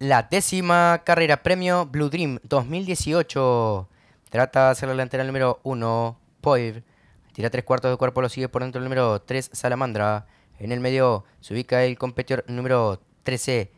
La décima carrera premio Blue Dream 2018. Trata de hacer la delantera el número 1, Poiv. Tira tres cuartos de cuerpo, lo sigue por dentro el número 3, Salamandra. En el medio se ubica el competidor número 13,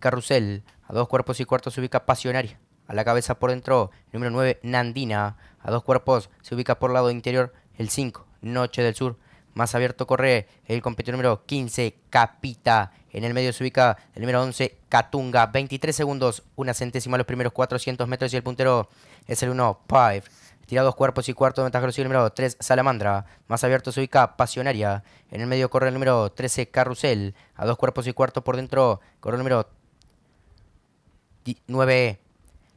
Carrusel. A dos cuerpos y cuartos se ubica Pasionaria. A la cabeza por dentro, el número 9, Nandina. A dos cuerpos se ubica por lado interior el 5, Noche del Sur. Más abierto corre el competidor número 15, Capita. En el medio se ubica el número 11, Katunga. 23 segundos, una centésima los primeros 400 metros y el puntero es el 1, Five. Tira dos cuerpos y cuarto, ventaja el número 3, Salamandra. Más abierto se ubica Pasionaria. En el medio corre el número 13, Carrusel. A dos cuerpos y cuarto por dentro corre el número 9,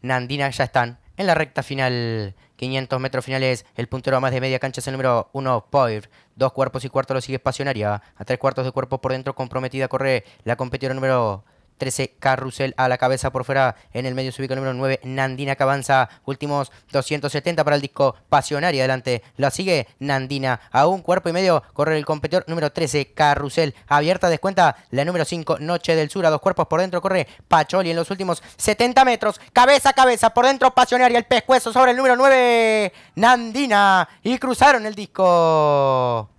Nandina. Ya están en la recta final 500 metros finales, el puntero a más de media cancha es el número 1, Poir. Dos cuerpos y cuarto lo sigue Pasionaria. A tres cuartos de cuerpo por dentro comprometida corre la competidora número 13 Carrusel a la cabeza por fuera. En el medio se ubica el número 9 Nandina que avanza. Últimos 270 para el disco Pasionaria, adelante la sigue Nandina. A un cuerpo y medio corre el competidor número 13 Carrusel. Abierta descuenta la número 5 Noche del Sur. A dos cuerpos por dentro corre Pacholi en los últimos 70 metros. Cabeza a cabeza por dentro Pasionaria, el pescuezo sobre el número 9 Nandina. Y cruzaron el disco.